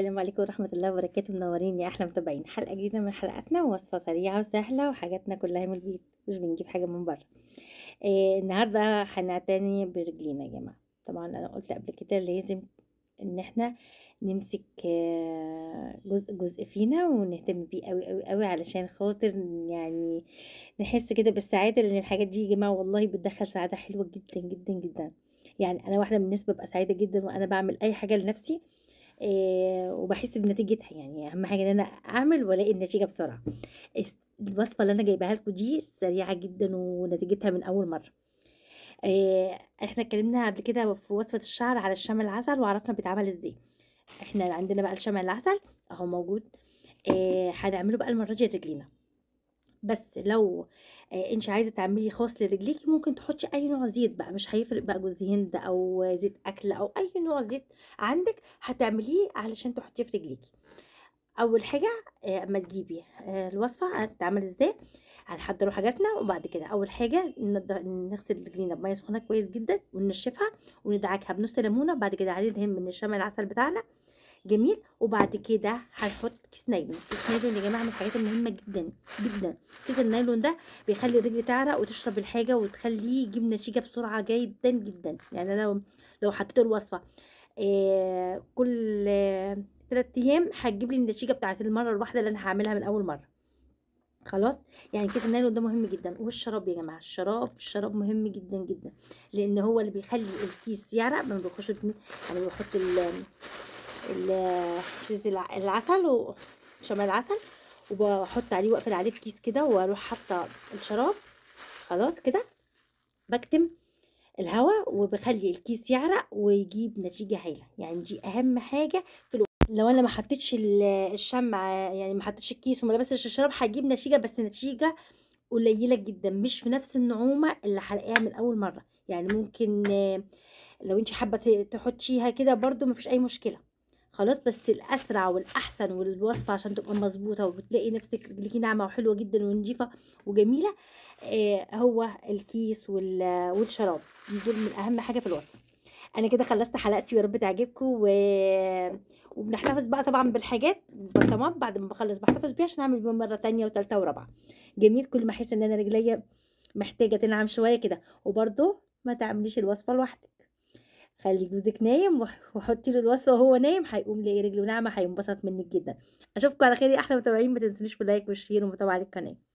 السلام عليكم ورحمة الله وبركاته منورين يا أحلى متابعين حلقة جديدة من حلقاتنا ووصفة سريعة وسهلة وحاجاتنا كلها من البيت مش بنجيب حاجة من بره آه النهاردة هنعتني برجلينا يا جماعة طبعا أنا قلت قبل كده لازم إن احنا نمسك آه، جزء جزء فينا ونهتم بيه قوي قوي قوي علشان خاطر يعني نحس كده بالسعادة لأن الحاجات دي يا جماعة والله بتدخل سعادة حلوة جدا جدا جدا يعني أنا واحدة من الناس ببقى سعيدة جدا وأنا بعمل أي حاجة لنفسي آه وبحس بنتيجتها يعني اهم حاجه ان انا اعمل والاقي النتيجه بسرعه الوصفه اللي انا جايباها لكم دي سريعه جدا ونتيجتها من اول مره آه احنا اتكلمنا قبل كده في وصفه الشعر على الشمع العسل وعرفنا بيتعمل ازاي احنا عندنا بقى الشمع العسل اهو موجود آه هنعمله بقى المره دي رجلينا بس لو آه، انت عايزه تعملي خاص لرجليكي ممكن تحطي اي نوع زيت بقى مش هيفرق بقى جوز هند او زيت اكل او اي نوع زيت عندك هتعمليه علشان تحطيه في رجليكي اول حاجه آه، اما تجيبي آه، الوصفه هتتعمل ازاي هنحضروا حاجاتنا وبعد كده اول حاجه نغسل رجلينا بميه سخنه كويس جدا وننشفها وندعكها بنص ليمونه وبعد كده عليه دهن من الشمع العسل بتاعنا جميل وبعد كده هنحط كيس نايلون كيس نايلون يا جماعه من الحاجات المهمه جدا جدا كيس النايلون ده بيخلي الرجل تعرق وتشرب الحاجه وتخليه يجيب نتيجه بسرعه جدا جدا يعني انا لو, حطيت الوصفه آه كل آه تلات ايام هتجيب لي النتيجه بتاعت المره الواحده اللي انا هعملها من اول مره خلاص يعني كيس النايلون ده مهم جدا والشراب يا جماعه الشراب الشراب مهم جدا جدا لان هو اللي بيخلي الكيس يعرق لما بيخش يعني بيحط العسل وشمال العسل وبحط عليه واقفل عليه في كيس كده واروح حاطه الشراب خلاص كده بكتم الهواء وبخلي الكيس يعرق ويجيب نتيجه هايله يعني دي اهم حاجه في الوقت. لو انا ما حطيتش الشمع يعني ما حطيتش الكيس وما لبستش الشراب هجيب نتيجه بس نتيجه قليله جدا مش في نفس النعومه اللي هلاقيها من اول مره يعني ممكن لو انت حابه تحطيها كده برده مفيش اي مشكله خلاص بس الاسرع والاحسن والوصفه عشان تبقى مظبوطه وبتلاقي نفسك رجليكي ناعمه وحلوه جدا ونظيفه وجميله آه، هو الكيس والشراب دول من اهم حاجه في الوصفه انا كده خلصت حلقتي ويا رب تعجبكم و... وبنحتفظ بقى طبعا بالحاجات تمام بعد ما بخلص بحتفظ بيها عشان اعمل بيها مره تانية وثالثه ورابعه جميل كل ما احس ان انا رجليا محتاجه تنعم شويه كده وبرده ما تعمليش الوصفه لوحدك خلي جوزك نايم وحطي له الوصفه وهو نايم هيقوم لاقي رجله ناعمه هينبسط منك جدا اشوفكم على خير يا احلى متابعين ما تنسونيش باللايك والشير ومتابعه للقناه